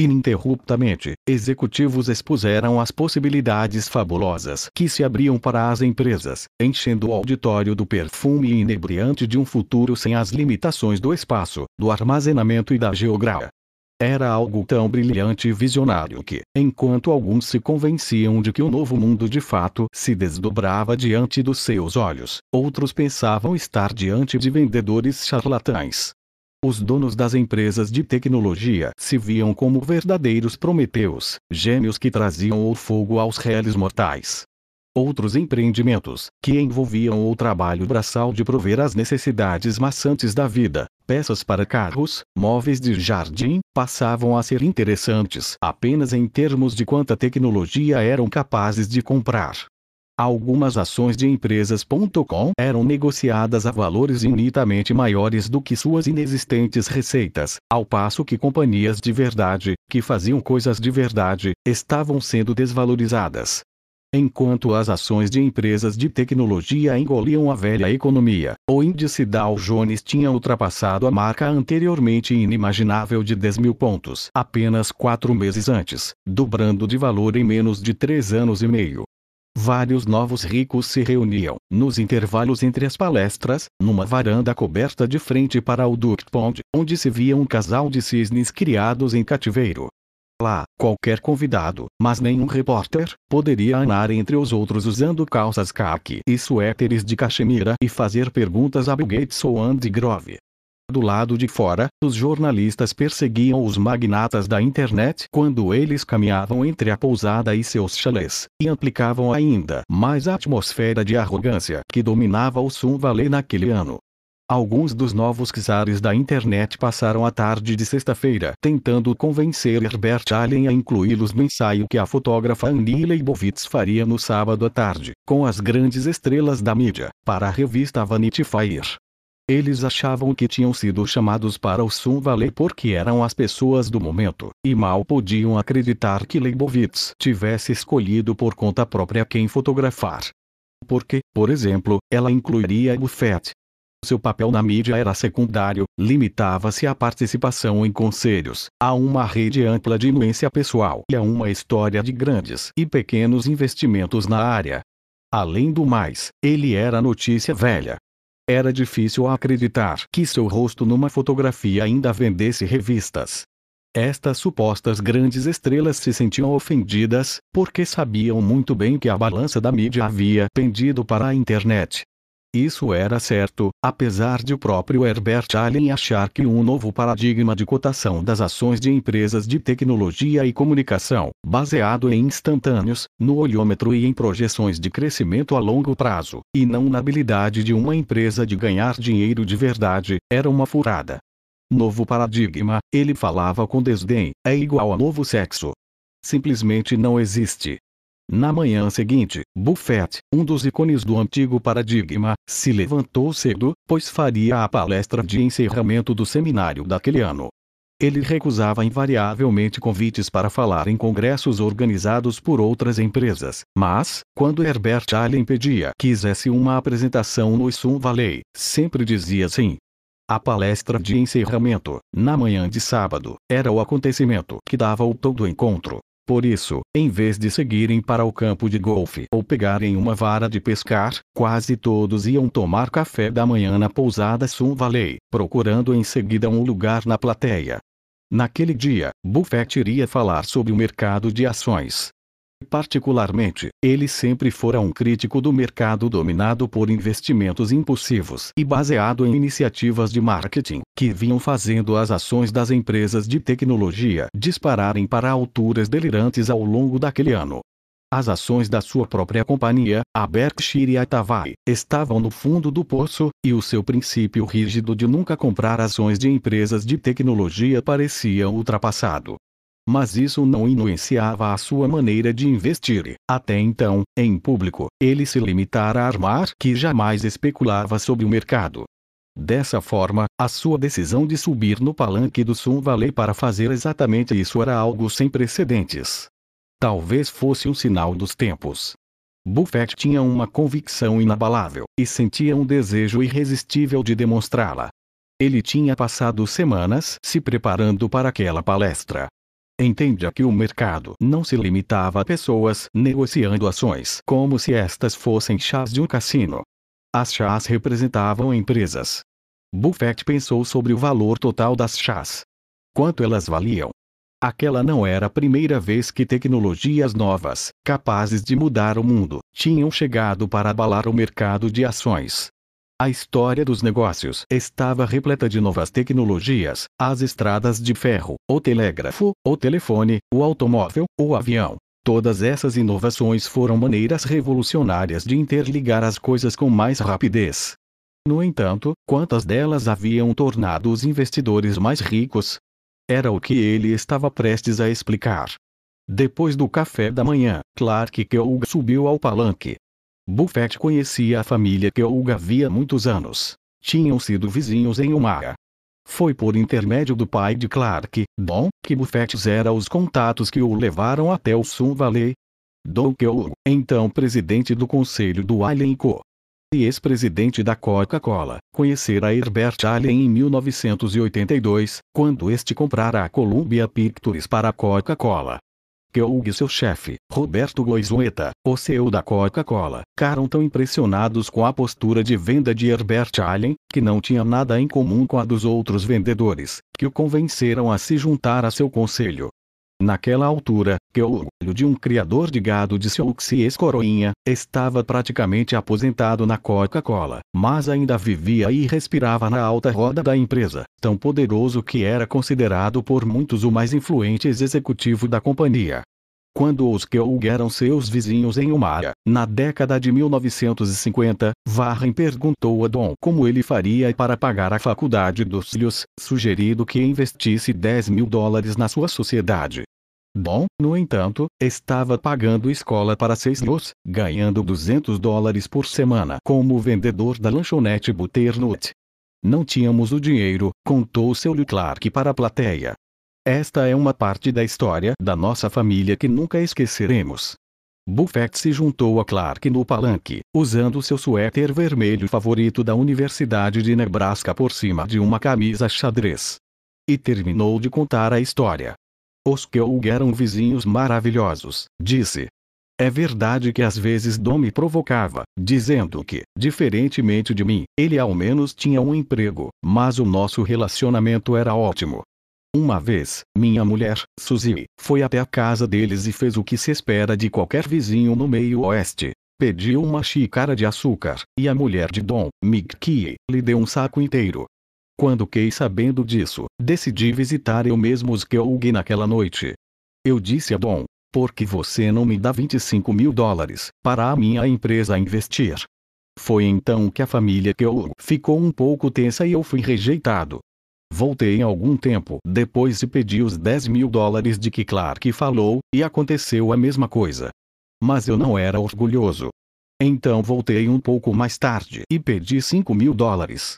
Ininterruptamente, executivos expuseram as possibilidades fabulosas que se abriam para as empresas, enchendo o auditório do perfume inebriante de um futuro sem as limitações do espaço, do armazenamento e da geografia. Era algo tão brilhante e visionário que, enquanto alguns se convenciam de que o novo mundo de fato se desdobrava diante dos seus olhos, outros pensavam estar diante de vendedores charlatães os donos das empresas de tecnologia se viam como verdadeiros prometeus, gêmeos que traziam o fogo aos réis mortais. Outros empreendimentos, que envolviam o trabalho braçal de prover as necessidades maçantes da vida, peças para carros, móveis de jardim, passavam a ser interessantes apenas em termos de quanta tecnologia eram capazes de comprar. Algumas ações de empresas.com eram negociadas a valores infinitamente maiores do que suas inexistentes receitas, ao passo que companhias de verdade, que faziam coisas de verdade, estavam sendo desvalorizadas. Enquanto as ações de empresas de tecnologia engoliam a velha economia, o índice Dow Jones tinha ultrapassado a marca anteriormente inimaginável de 10 mil pontos apenas quatro meses antes, dobrando de valor em menos de três anos e meio vários novos ricos se reuniam, nos intervalos entre as palestras, numa varanda coberta de frente para o Duke Pond, onde se via um casal de cisnes criados em cativeiro. Lá, qualquer convidado, mas nenhum repórter, poderia andar entre os outros usando calças caqui e suéteres de cachemira e fazer perguntas a Bill Gates ou Andy Grove. Do lado de fora, os jornalistas perseguiam os magnatas da internet quando eles caminhavam entre a pousada e seus chalés, e amplificavam ainda mais a atmosfera de arrogância que dominava o Sun Valley naquele ano. Alguns dos novos czares da internet passaram a tarde de sexta-feira tentando convencer Herbert Allen a incluí-los no ensaio que a fotógrafa Annie Leibovitz faria no sábado à tarde, com as grandes estrelas da mídia, para a revista Vanity Fair. Eles achavam que tinham sido chamados para o Sun Valley porque eram as pessoas do momento, e mal podiam acreditar que Leibovitz tivesse escolhido por conta própria quem fotografar. Porque, por exemplo, ela incluiria Buffett. Seu papel na mídia era secundário, limitava-se à participação em conselhos, a uma rede ampla de influência pessoal e a uma história de grandes e pequenos investimentos na área. Além do mais, ele era notícia velha, era difícil acreditar que seu rosto numa fotografia ainda vendesse revistas. Estas supostas grandes estrelas se sentiam ofendidas, porque sabiam muito bem que a balança da mídia havia pendido para a internet. Isso era certo, apesar de o próprio Herbert Allen achar que um novo paradigma de cotação das ações de empresas de tecnologia e comunicação, baseado em instantâneos, no olhômetro e em projeções de crescimento a longo prazo, e não na habilidade de uma empresa de ganhar dinheiro de verdade, era uma furada. Novo paradigma, ele falava com desdém, é igual a novo sexo. Simplesmente não existe. Na manhã seguinte, Buffett, um dos ícones do antigo paradigma, se levantou cedo, pois faria a palestra de encerramento do seminário daquele ano. Ele recusava invariavelmente convites para falar em congressos organizados por outras empresas, mas, quando Herbert Allen pedia que quisesse uma apresentação no Sun Valley, sempre dizia sim. A palestra de encerramento, na manhã de sábado, era o acontecimento que dava o tom do encontro. Por isso, em vez de seguirem para o campo de golfe ou pegarem uma vara de pescar, quase todos iam tomar café da manhã na pousada Sun Valley, procurando em seguida um lugar na plateia. Naquele dia, Buffett iria falar sobre o mercado de ações, Particularmente, ele sempre fora um crítico do mercado dominado por investimentos impulsivos e baseado em iniciativas de marketing, que vinham fazendo as ações das empresas de tecnologia dispararem para alturas delirantes ao longo daquele ano. As ações da sua própria companhia, a Berkshire Hathaway, estavam no fundo do poço, e o seu princípio rígido de nunca comprar ações de empresas de tecnologia parecia ultrapassado mas isso não influenciava a sua maneira de investir. Até então, em público, ele se limitara a armar que jamais especulava sobre o mercado. Dessa forma, a sua decisão de subir no palanque do Sun Valley para fazer exatamente isso era algo sem precedentes. Talvez fosse um sinal dos tempos. Buffett tinha uma convicção inabalável e sentia um desejo irresistível de demonstrá-la. Ele tinha passado semanas se preparando para aquela palestra, Entenda que o mercado não se limitava a pessoas negociando ações como se estas fossem chás de um cassino. As chás representavam empresas. Buffett pensou sobre o valor total das chás. Quanto elas valiam? Aquela não era a primeira vez que tecnologias novas, capazes de mudar o mundo, tinham chegado para abalar o mercado de ações, a história dos negócios estava repleta de novas tecnologias, as estradas de ferro, o telégrafo, o telefone, o automóvel, o avião. Todas essas inovações foram maneiras revolucionárias de interligar as coisas com mais rapidez. No entanto, quantas delas haviam tornado os investidores mais ricos? Era o que ele estava prestes a explicar. Depois do café da manhã, Clark Keogh subiu ao palanque, Buffett conhecia a família que Olga havia muitos anos. Tinham sido vizinhos em Omaha. Foi por intermédio do pai de Clark, Don, que Buffett zera os contatos que o levaram até o Sun Valley. Don Keogh, então presidente do conselho do Allen Co. e ex-presidente da Coca-Cola, conhecerá Herbert Allen em 1982, quando este comprara a Columbia Pictures para a Coca-Cola. Que Keoug e seu chefe, Roberto Goizueta, o CEO da Coca-Cola, ficaram tão impressionados com a postura de venda de Herbert Allen, que não tinha nada em comum com a dos outros vendedores, que o convenceram a se juntar a seu conselho. Naquela altura, que o olho de um criador de gado de Sioux Escoroinha, estava praticamente aposentado na Coca-Cola, mas ainda vivia e respirava na alta roda da empresa, tão poderoso que era considerado por muitos o mais influente executivo da companhia. Quando os Keogh eram seus vizinhos em uma na década de 1950, Warren perguntou a Don como ele faria para pagar a faculdade dos filhos, sugerindo que investisse 10 mil dólares na sua sociedade. Bom, no entanto, estava pagando escola para seis los, ganhando 200 dólares por semana como vendedor da lanchonete Butternut. Não tínhamos o dinheiro, contou seu Clark para a plateia. Esta é uma parte da história da nossa família que nunca esqueceremos. Buffett se juntou a Clark no palanque, usando seu suéter vermelho favorito da Universidade de Nebraska por cima de uma camisa xadrez. E terminou de contar a história. Os Kyog eram vizinhos maravilhosos, disse. É verdade que às vezes Dom me provocava, dizendo que, diferentemente de mim, ele ao menos tinha um emprego, mas o nosso relacionamento era ótimo. Uma vez, minha mulher, Suzy, foi até a casa deles e fez o que se espera de qualquer vizinho no meio oeste. Pediu uma xícara de açúcar, e a mulher de Dom, Mickey, lhe deu um saco inteiro. Quando fiquei sabendo disso, decidi visitar eu mesmo os Kyog naquela noite. Eu disse a Dom, porque você não me dá 25 mil dólares para a minha empresa investir? Foi então que a família Kyog ficou um pouco tensa e eu fui rejeitado. Voltei algum tempo depois e pedi os 10 mil dólares de que Clark falou, e aconteceu a mesma coisa. Mas eu não era orgulhoso. Então voltei um pouco mais tarde e pedi 5 mil dólares.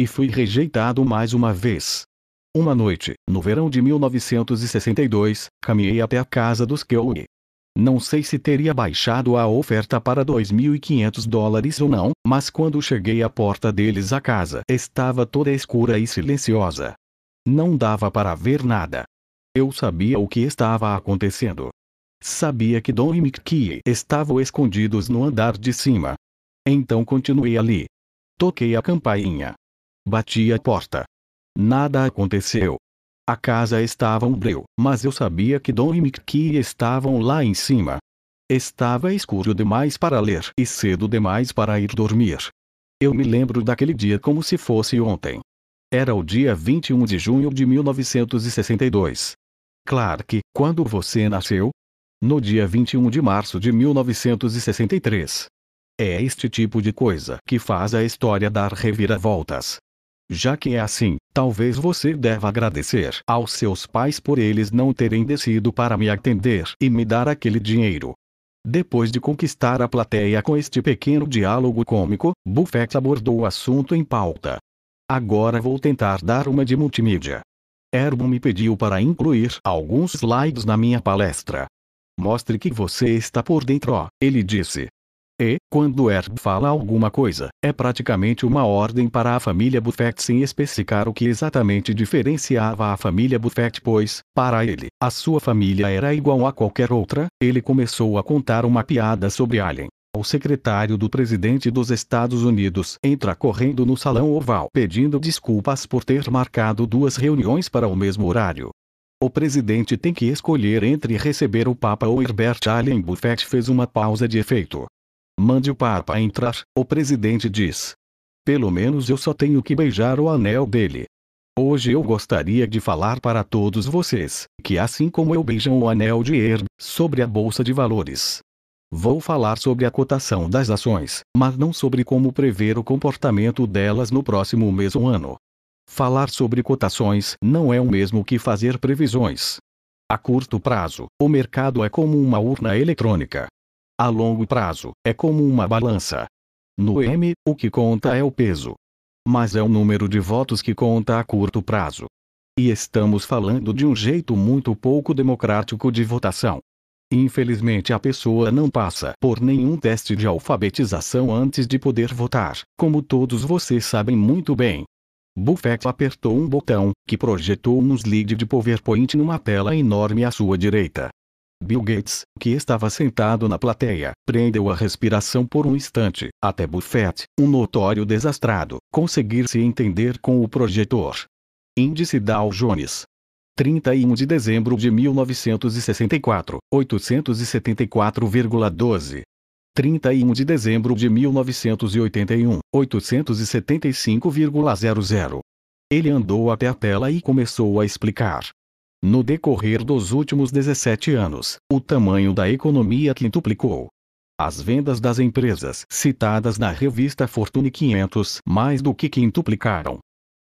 E fui rejeitado mais uma vez. Uma noite, no verão de 1962, caminhei até a casa dos Kelly. Não sei se teria baixado a oferta para 2.500 dólares ou não, mas quando cheguei à porta deles a casa estava toda escura e silenciosa. Não dava para ver nada. Eu sabia o que estava acontecendo. Sabia que Don e Mickey estavam escondidos no andar de cima. Então continuei ali. Toquei a campainha. Bati a porta. Nada aconteceu. A casa estava um breu, mas eu sabia que Dom e Mickey estavam lá em cima. Estava escuro demais para ler e cedo demais para ir dormir. Eu me lembro daquele dia como se fosse ontem. Era o dia 21 de junho de 1962. Clark, quando você nasceu? No dia 21 de março de 1963. É este tipo de coisa que faz a história dar reviravoltas. Já que é assim, talvez você deva agradecer aos seus pais por eles não terem descido para me atender e me dar aquele dinheiro. Depois de conquistar a plateia com este pequeno diálogo cômico, Buffett abordou o assunto em pauta. Agora vou tentar dar uma de multimídia. Erbo me pediu para incluir alguns slides na minha palestra. Mostre que você está por dentro, ó, ele disse. E, quando Herb fala alguma coisa, é praticamente uma ordem para a família Buffett sem especificar o que exatamente diferenciava a família Buffett, pois, para ele, a sua família era igual a qualquer outra. Ele começou a contar uma piada sobre Alien. O secretário do presidente dos Estados Unidos entra correndo no salão oval pedindo desculpas por ter marcado duas reuniões para o mesmo horário. O presidente tem que escolher entre receber o Papa ou Herbert Allen Buffett fez uma pausa de efeito. Mande o Papa entrar, o presidente diz. Pelo menos eu só tenho que beijar o anel dele. Hoje eu gostaria de falar para todos vocês, que assim como eu beijam o anel de Herb sobre a bolsa de valores. Vou falar sobre a cotação das ações, mas não sobre como prever o comportamento delas no próximo mês ou ano. Falar sobre cotações não é o mesmo que fazer previsões. A curto prazo, o mercado é como uma urna eletrônica. A longo prazo, é como uma balança. No M, o que conta é o peso. Mas é o número de votos que conta a curto prazo. E estamos falando de um jeito muito pouco democrático de votação. Infelizmente, a pessoa não passa por nenhum teste de alfabetização antes de poder votar, como todos vocês sabem muito bem. Buffett apertou um botão, que projetou um slide de PowerPoint numa tela enorme à sua direita, Bill Gates, que estava sentado na plateia, prendeu a respiração por um instante, até Buffett, um notório desastrado, conseguir se entender com o projetor. Índice Dow Jones. 31 de dezembro de 1964, 874,12. 31 de dezembro de 1981, 875,00. Ele andou até a tela e começou a explicar. No decorrer dos últimos 17 anos, o tamanho da economia quintuplicou. As vendas das empresas citadas na revista Fortune 500 mais do que quintuplicaram.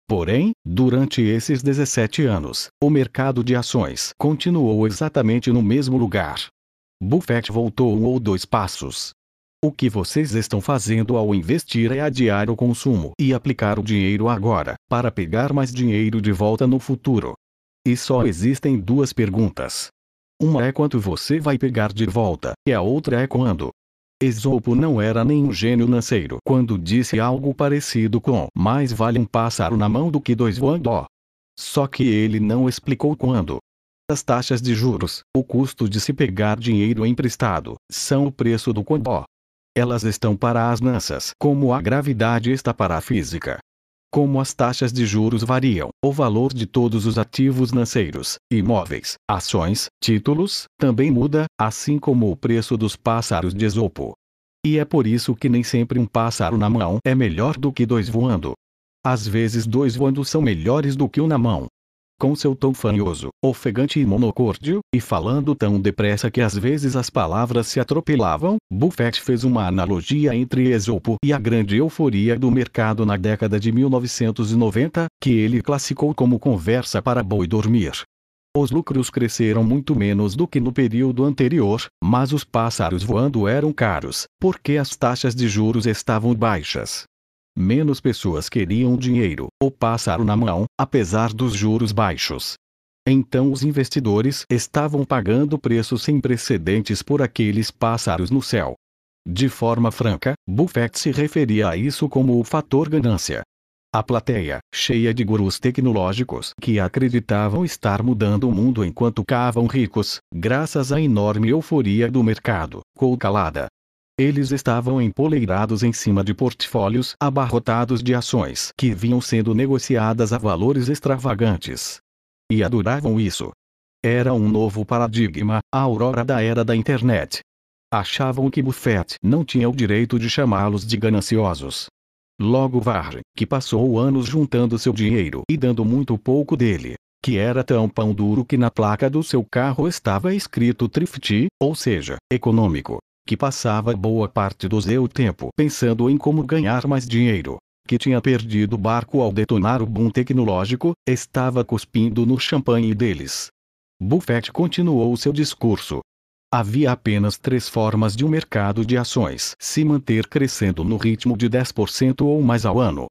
Porém, durante esses 17 anos, o mercado de ações continuou exatamente no mesmo lugar. Buffett voltou um ou dois passos. O que vocês estão fazendo ao investir é adiar o consumo e aplicar o dinheiro agora, para pegar mais dinheiro de volta no futuro. E só existem duas perguntas. Uma é quanto você vai pegar de volta, e a outra é quando. Esopo não era nenhum gênio lanceiro quando disse algo parecido com mais vale um pássaro na mão do que dois voando. Só que ele não explicou quando. As taxas de juros, o custo de se pegar dinheiro emprestado, são o preço do quando. Elas estão para as nanças como a gravidade está para a física como as taxas de juros variam, o valor de todos os ativos financeiros, imóveis, ações, títulos, também muda, assim como o preço dos pássaros de Esopo. E é por isso que nem sempre um pássaro na mão é melhor do que dois voando. Às vezes, dois voando são melhores do que um na mão, com seu tom fanhoso, ofegante e monocórdio, e falando tão depressa que às vezes as palavras se atropelavam, Buffett fez uma analogia entre Esopo e a grande euforia do mercado na década de 1990, que ele classificou como conversa para boi dormir. Os lucros cresceram muito menos do que no período anterior, mas os pássaros voando eram caros, porque as taxas de juros estavam baixas menos pessoas queriam dinheiro ou passaram na mão, apesar dos juros baixos. Então os investidores estavam pagando preços sem precedentes por aqueles pássaros no céu. De forma franca, Buffett se referia a isso como o fator ganância. A plateia, cheia de gurus tecnológicos que acreditavam estar mudando o mundo enquanto cavam ricos, graças à enorme euforia do mercado, ficou calada, eles estavam empoleirados em cima de portfólios abarrotados de ações que vinham sendo negociadas a valores extravagantes. E adoravam isso. Era um novo paradigma, a aurora da era da internet. Achavam que Buffett não tinha o direito de chamá-los de gananciosos. Logo Varre, que passou anos juntando seu dinheiro e dando muito pouco dele, que era tão pão duro que na placa do seu carro estava escrito Trifty, ou seja, econômico, que passava boa parte do seu tempo pensando em como ganhar mais dinheiro, que tinha perdido o barco ao detonar o boom tecnológico, estava cuspindo no champanhe deles. Buffett continuou seu discurso. Havia apenas três formas de um mercado de ações se manter crescendo no ritmo de 10% ou mais ao ano.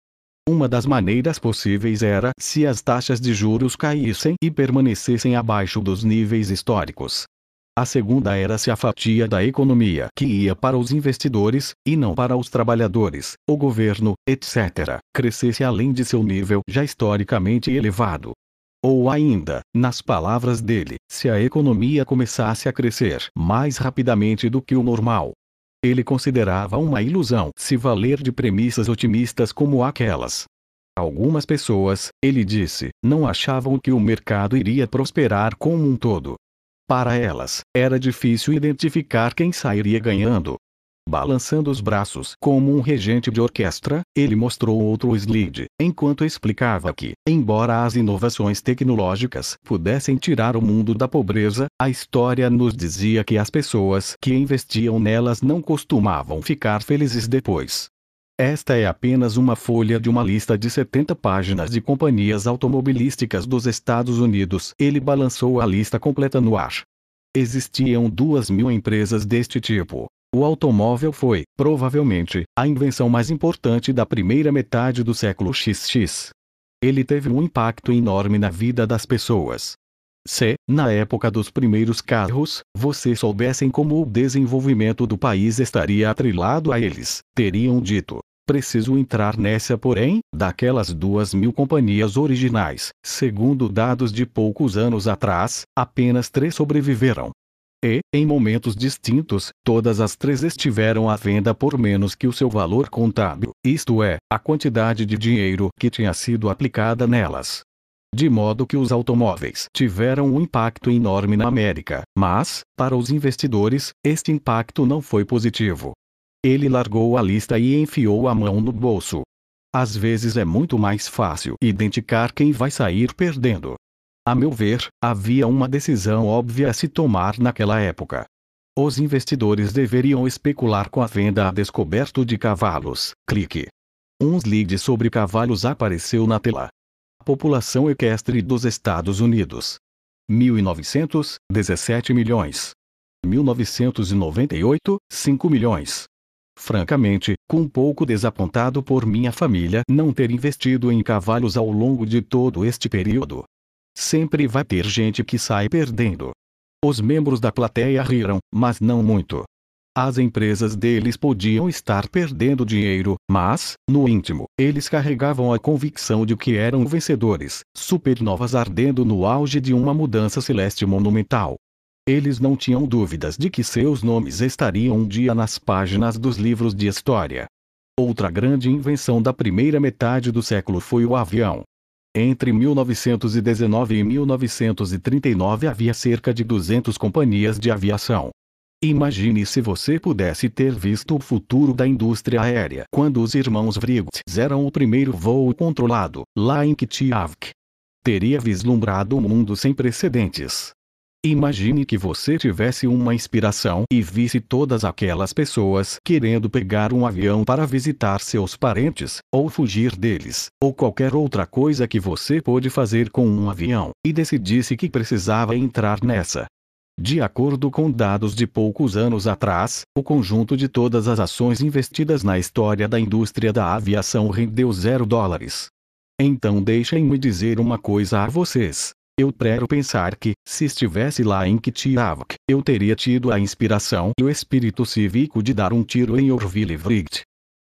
Uma das maneiras possíveis era se as taxas de juros caíssem e permanecessem abaixo dos níveis históricos, a segunda era-se a fatia da economia que ia para os investidores, e não para os trabalhadores, o governo, etc., crescesse além de seu nível já historicamente elevado. Ou ainda, nas palavras dele, se a economia começasse a crescer mais rapidamente do que o normal. Ele considerava uma ilusão se valer de premissas otimistas como aquelas. Algumas pessoas, ele disse, não achavam que o mercado iria prosperar como um todo, para elas, era difícil identificar quem sairia ganhando. Balançando os braços como um regente de orquestra, ele mostrou outro slide, enquanto explicava que, embora as inovações tecnológicas pudessem tirar o mundo da pobreza, a história nos dizia que as pessoas que investiam nelas não costumavam ficar felizes depois. Esta é apenas uma folha de uma lista de 70 páginas de companhias automobilísticas dos Estados Unidos. Ele balançou a lista completa no ar. Existiam duas mil empresas deste tipo. O automóvel foi, provavelmente, a invenção mais importante da primeira metade do século XX. Ele teve um impacto enorme na vida das pessoas. Se, na época dos primeiros carros, vocês soubessem como o desenvolvimento do país estaria atrelado a eles, teriam dito: preciso entrar nessa porém, daquelas duas mil companhias originais, segundo dados de poucos anos atrás, apenas três sobreviveram. E, em momentos distintos, todas as três estiveram à venda por menos que o seu valor contábil, isto é, a quantidade de dinheiro que tinha sido aplicada nelas. De modo que os automóveis tiveram um impacto enorme na América, mas, para os investidores, este impacto não foi positivo. Ele largou a lista e enfiou a mão no bolso. Às vezes é muito mais fácil identificar quem vai sair perdendo. A meu ver, havia uma decisão óbvia a se tomar naquela época. Os investidores deveriam especular com a venda a descoberto de cavalos. Clique. Um slide sobre cavalos apareceu na tela. População equestre dos Estados Unidos. 1900, 17 milhões. 1998, 5 milhões francamente, com um pouco desapontado por minha família não ter investido em cavalos ao longo de todo este período. Sempre vai ter gente que sai perdendo. Os membros da plateia riram, mas não muito. As empresas deles podiam estar perdendo dinheiro, mas, no íntimo, eles carregavam a convicção de que eram vencedores, supernovas ardendo no auge de uma mudança celeste monumental. Eles não tinham dúvidas de que seus nomes estariam um dia nas páginas dos livros de história. Outra grande invenção da primeira metade do século foi o avião. Entre 1919 e 1939 havia cerca de 200 companhias de aviação. Imagine se você pudesse ter visto o futuro da indústria aérea quando os irmãos Vrigt fizeram o primeiro voo controlado, lá em Kitiavk. Teria vislumbrado um mundo sem precedentes. Imagine que você tivesse uma inspiração e visse todas aquelas pessoas querendo pegar um avião para visitar seus parentes, ou fugir deles, ou qualquer outra coisa que você pôde fazer com um avião, e decidisse que precisava entrar nessa. De acordo com dados de poucos anos atrás, o conjunto de todas as ações investidas na história da indústria da aviação rendeu zero dólares. Então deixem-me dizer uma coisa a vocês. Eu prero pensar que, se estivesse lá em Kitiavk, eu teria tido a inspiração e o espírito cívico de dar um tiro em Orville Vrigt.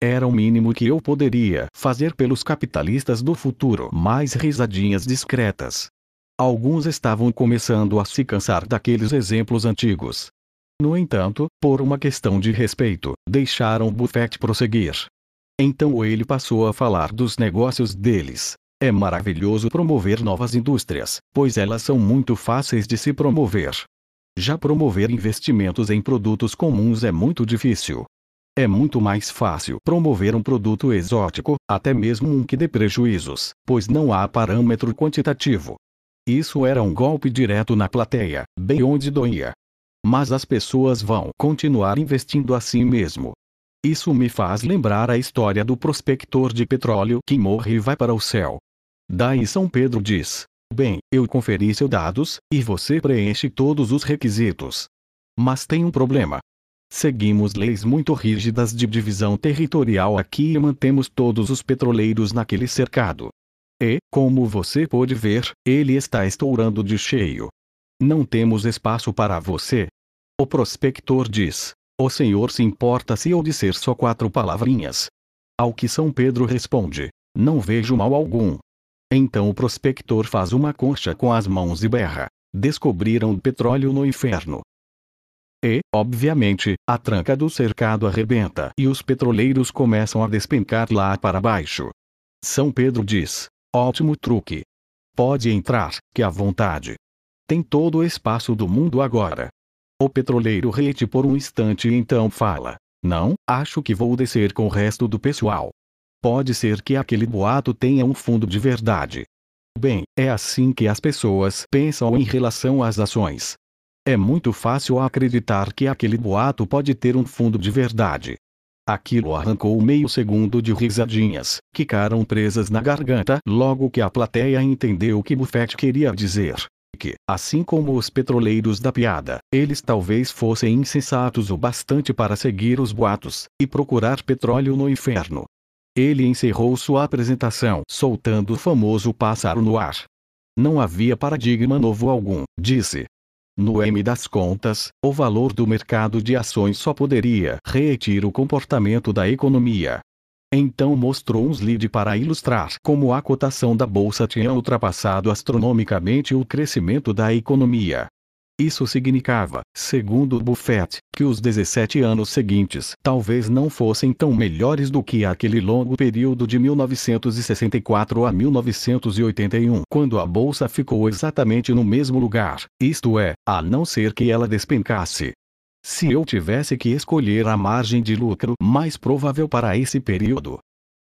Era o mínimo que eu poderia fazer pelos capitalistas do futuro. Mais risadinhas discretas. Alguns estavam começando a se cansar daqueles exemplos antigos. No entanto, por uma questão de respeito, deixaram Buffett prosseguir. Então ele passou a falar dos negócios deles, é maravilhoso promover novas indústrias, pois elas são muito fáceis de se promover. Já promover investimentos em produtos comuns é muito difícil. É muito mais fácil promover um produto exótico, até mesmo um que dê prejuízos, pois não há parâmetro quantitativo. Isso era um golpe direto na plateia, bem onde doía. Mas as pessoas vão continuar investindo assim mesmo, isso me faz lembrar a história do prospector de petróleo que morre e vai para o céu. Daí São Pedro diz: Bem, eu conferi seus dados, e você preenche todos os requisitos. Mas tem um problema. Seguimos leis muito rígidas de divisão territorial aqui e mantemos todos os petroleiros naquele cercado. E, como você pode ver, ele está estourando de cheio. Não temos espaço para você. O prospector diz: O senhor se importa se eu disser só quatro palavrinhas? Ao que São Pedro responde: Não vejo mal algum. Então o prospector faz uma concha com as mãos e berra. Descobriram o petróleo no inferno. E, obviamente, a tranca do cercado arrebenta e os petroleiros começam a despencar lá para baixo. São Pedro diz: Ótimo truque. Pode entrar, que à vontade. Tem todo o espaço do mundo agora. O petroleiro rete por um instante e então fala: Não, acho que vou descer com o resto do pessoal. Pode ser que aquele boato tenha um fundo de verdade. Bem, é assim que as pessoas pensam em relação às ações. É muito fácil acreditar que aquele boato pode ter um fundo de verdade. Aquilo arrancou meio segundo de risadinhas, que ficaram presas na garganta logo que a plateia entendeu o que Buffett queria dizer. Que, assim como os petroleiros da piada, eles talvez fossem insensatos o bastante para seguir os boatos e procurar petróleo no inferno. Ele encerrou sua apresentação soltando o famoso pássaro no ar. Não havia paradigma novo algum, disse. No M das contas, o valor do mercado de ações só poderia reetir o comportamento da economia. Então mostrou um slide para ilustrar como a cotação da bolsa tinha ultrapassado astronomicamente o crescimento da economia. Isso significava, segundo Buffett, que os 17 anos seguintes talvez não fossem tão melhores do que aquele longo período de 1964 a 1981, quando a bolsa ficou exatamente no mesmo lugar, isto é, a não ser que ela despencasse. Se eu tivesse que escolher a margem de lucro mais provável para esse período,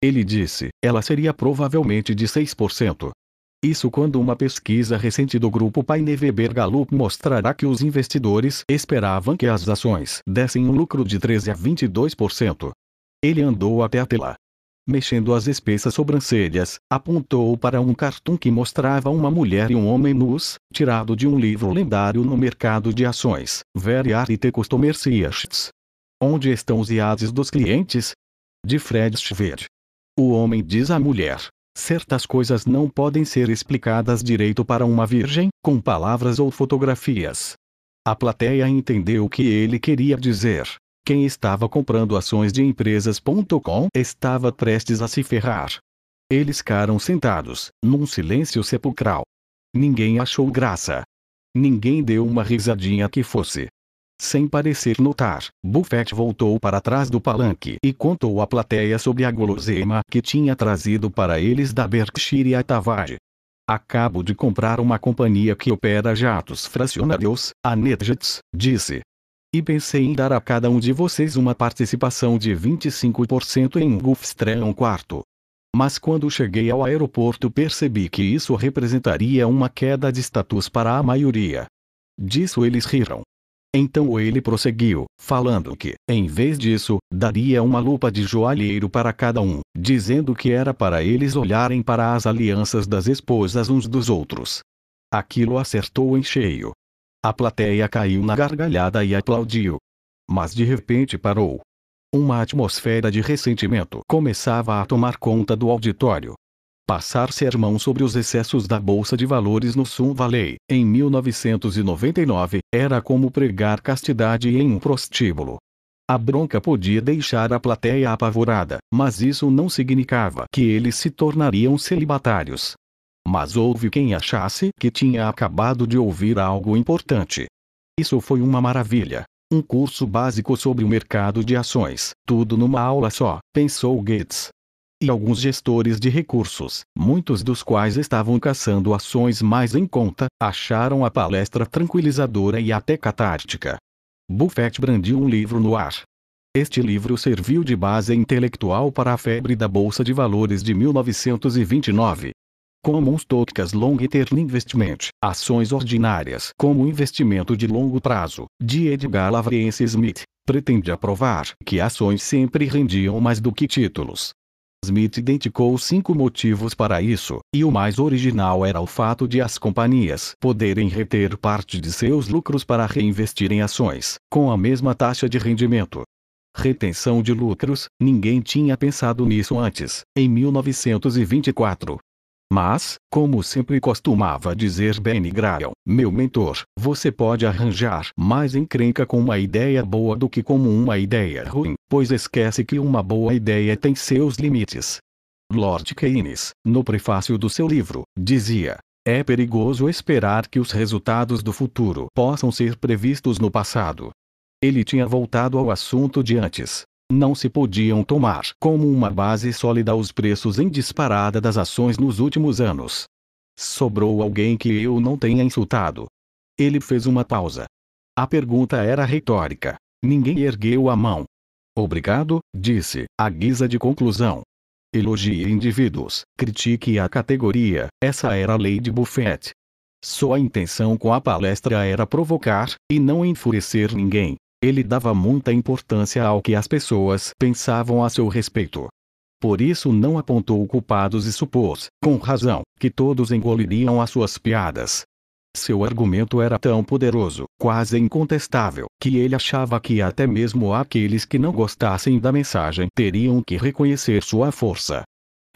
ele disse, ela seria provavelmente de 6%. Isso quando uma pesquisa recente do grupo Paineweber Gallup mostrará que os investidores esperavam que as ações dessem um lucro de 13 a 22%. Ele andou até a tela. Mexendo as espessas sobrancelhas, apontou para um cartoon que mostrava uma mulher e um homem nus, tirado de um livro lendário no mercado de ações, Very Arite Customer Science. Onde estão os IADs dos clientes? De Fred Schwer. O homem diz à mulher, certas coisas não podem ser explicadas direito para uma virgem, com palavras ou fotografias. A plateia entendeu o que ele queria dizer. Quem estava comprando ações de empresas.com estava prestes a se ferrar. Eles ficaram sentados, num silêncio sepulcral. Ninguém achou graça. Ninguém deu uma risadinha que fosse. Sem parecer notar, Buffett voltou para trás do palanque e contou à plateia sobre a guloseima que tinha trazido para eles da Berkshire e Hathaway. Acabo de comprar uma companhia que opera jatos fracionários, a Netjets, disse. E pensei em dar a cada um de vocês uma participação de 25% em um Gulfstream quarto. Mas quando cheguei ao aeroporto percebi que isso representaria uma queda de status para a maioria. Disso eles riram. Então ele prosseguiu, falando que, em vez disso, daria uma lupa de joalheiro para cada um, dizendo que era para eles olharem para as alianças das esposas uns dos outros. Aquilo acertou em cheio. A plateia caiu na gargalhada e aplaudiu. Mas de repente parou. Uma atmosfera de ressentimento começava a tomar conta do auditório, passar sermão sobre os excessos da Bolsa de Valores no Sun Valley, em 1999, era como pregar castidade em um prostíbulo. A bronca podia deixar a plateia apavorada, mas isso não significava que eles se tornariam celibatários. Mas houve quem achasse que tinha acabado de ouvir algo importante. Isso foi uma maravilha. Um curso básico sobre o mercado de ações, tudo numa aula só, pensou Gates, e alguns gestores de recursos, muitos dos quais estavam caçando ações mais em conta, acharam a palestra tranquilizadora e até catártica. Buffett brandiu um livro no ar. Este livro serviu de base intelectual para a febre da Bolsa de Valores de 1929. Como os Stocks Long Term Investment, Ações Ordinárias como Investimento de Longo Prazo, de Edgar Lavrense Smith, pretende aprovar que ações sempre rendiam mais do que títulos, Smith identificou cinco motivos para isso, e o mais original era o fato de as companhias poderem reter parte de seus lucros para reinvestir em ações, com a mesma taxa de rendimento. Retenção de lucros, ninguém tinha pensado nisso antes, em 1924. Mas, como sempre costumava dizer Benny Graham, meu mentor, você pode arranjar mais encrenca com uma ideia boa do que com uma ideia ruim pois esquece que uma boa ideia tem seus limites. Lord Keynes, no prefácio do seu livro, dizia: É perigoso esperar que os resultados do futuro possam ser previstos no passado. Ele tinha voltado ao assunto de antes. Não se podiam tomar como uma base sólida os preços em disparada das ações nos últimos anos. Sobrou alguém que eu não tenha insultado. Ele fez uma pausa. A pergunta era retórica. Ninguém ergueu a mão. Obrigado, disse, à guisa de conclusão. Elogie indivíduos, critique a categoria, essa era a lei de Buffett. Sua intenção com a palestra era provocar, e não enfurecer ninguém. Ele dava muita importância ao que as pessoas pensavam a seu respeito. Por isso não apontou culpados e supôs, com razão, que todos engoliriam as suas piadas, seu argumento era tão poderoso, quase incontestável, que ele achava que até mesmo aqueles que não gostassem da mensagem teriam que reconhecer sua força.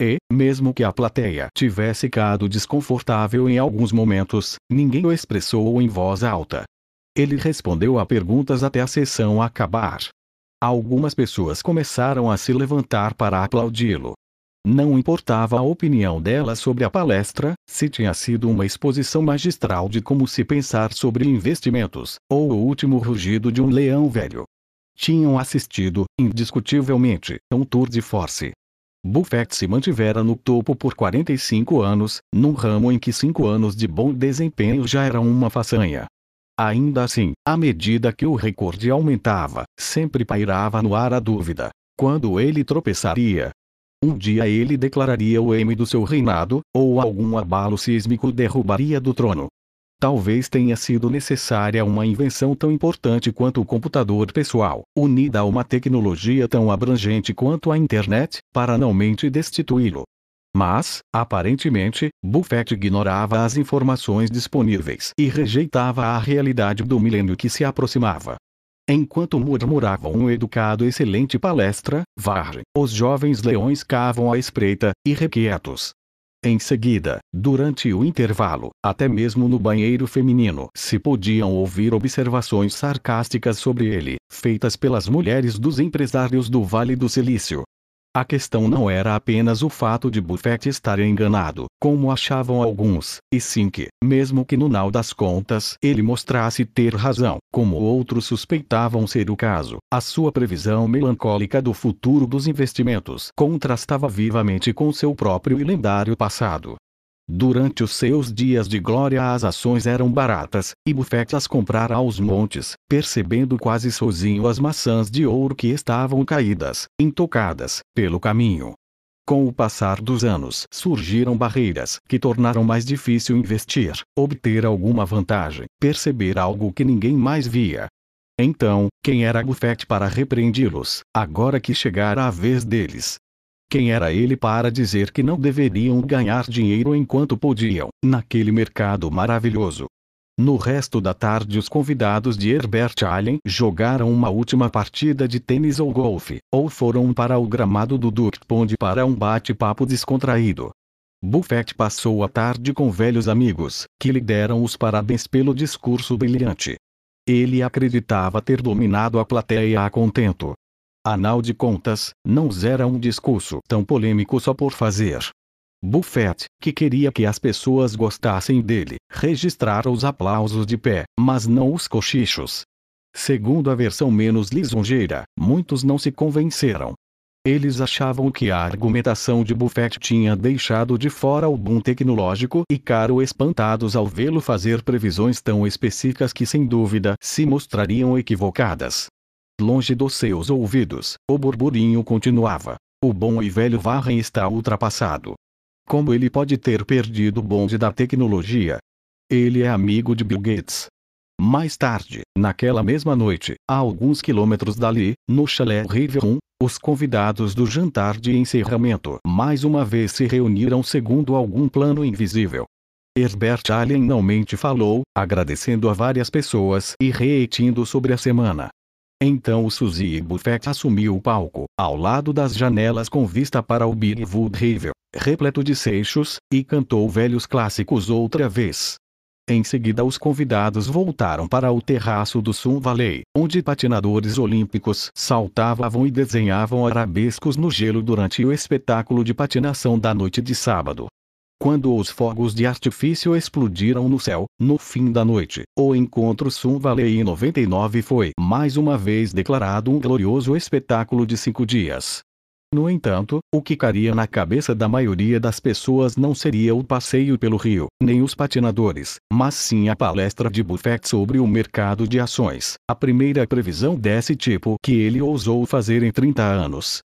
E, mesmo que a plateia tivesse ficado desconfortável em alguns momentos, ninguém o expressou em voz alta. Ele respondeu a perguntas até a sessão acabar. Algumas pessoas começaram a se levantar para aplaudi-lo, não importava a opinião dela sobre a palestra, se tinha sido uma exposição magistral de como se pensar sobre investimentos, ou o último rugido de um leão velho. Tinham assistido, indiscutivelmente, a um tour de force. Buffett se mantivera no topo por 45 anos, num ramo em que cinco anos de bom desempenho já era uma façanha. Ainda assim, à medida que o recorde aumentava, sempre pairava no ar a dúvida. Quando ele tropeçaria, um dia ele declararia o M do seu reinado, ou algum abalo sísmico derrubaria do trono. Talvez tenha sido necessária uma invenção tão importante quanto o computador pessoal, unida a uma tecnologia tão abrangente quanto a internet, para não mente destituí-lo. Mas, aparentemente, Buffett ignorava as informações disponíveis e rejeitava a realidade do milênio que se aproximava. Enquanto murmuravam um educado excelente palestra, Vargem, os jovens leões cavam à espreita, irrequietos. Em seguida, durante o intervalo, até mesmo no banheiro feminino, se podiam ouvir observações sarcásticas sobre ele, feitas pelas mulheres dos empresários do Vale do Silício, a questão não era apenas o fato de Buffett estar enganado, como achavam alguns, e sim que, mesmo que no final das contas ele mostrasse ter razão, como outros suspeitavam ser o caso, a sua previsão melancólica do futuro dos investimentos contrastava vivamente com seu próprio e lendário passado. Durante os seus dias de glória as ações eram baratas, e Buffett as comprara aos montes, percebendo quase sozinho as maçãs de ouro que estavam caídas, intocadas, pelo caminho. Com o passar dos anos, surgiram barreiras que tornaram mais difícil investir, obter alguma vantagem, perceber algo que ninguém mais via. Então, quem era Buffett para repreendê-los, agora que chegara a vez deles, quem era ele para dizer que não deveriam ganhar dinheiro enquanto podiam, naquele mercado maravilhoso? No resto da tarde, os convidados de Herbert Allen jogaram uma última partida de tênis ou golfe, ou foram para o gramado do Duke Pond para um bate-papo descontraído. Buffett passou a tarde com velhos amigos, que lhe deram os parabéns pelo discurso brilhante. Ele acreditava ter dominado a plateia a contento, Anal de Contas, não zera um discurso tão polêmico só por fazer. Buffett, que queria que as pessoas gostassem dele, registrara os aplausos de pé, mas não os cochichos. Segundo a versão menos lisonjeira, muitos não se convenceram. Eles achavam que a argumentação de Buffett tinha deixado de fora o boom tecnológico e caro espantados ao vê-lo fazer previsões tão específicas que sem dúvida se mostrariam equivocadas. Longe dos seus ouvidos, o burburinho continuava. O bom e velho Warren está ultrapassado. Como ele pode ter perdido o bonde da tecnologia? Ele é amigo de Bill Gates. Mais tarde, naquela mesma noite, a alguns quilômetros dali, no chalé Riverum, os convidados do jantar de encerramento mais uma vez se reuniram segundo algum plano invisível. Herbert Allen não mente falou, agradecendo a várias pessoas e reetindo sobre a semana. Então o Suzy Buffett assumiu o palco, ao lado das janelas com vista para o Beerwood River, repleto de seixos, e cantou velhos clássicos outra vez. Em seguida os convidados voltaram para o terraço do Sun Valley, onde patinadores olímpicos saltavam e desenhavam arabescos no gelo durante o espetáculo de patinação da noite de sábado. Quando os fogos de artifício explodiram no céu, no fim da noite, o encontro Sun Valley 99 foi mais uma vez declarado um glorioso espetáculo de cinco dias. No entanto, o que caria na cabeça da maioria das pessoas não seria o passeio pelo rio, nem os patinadores, mas sim a palestra de Buffett sobre o mercado de ações, a primeira previsão desse tipo que ele ousou fazer em 30 anos.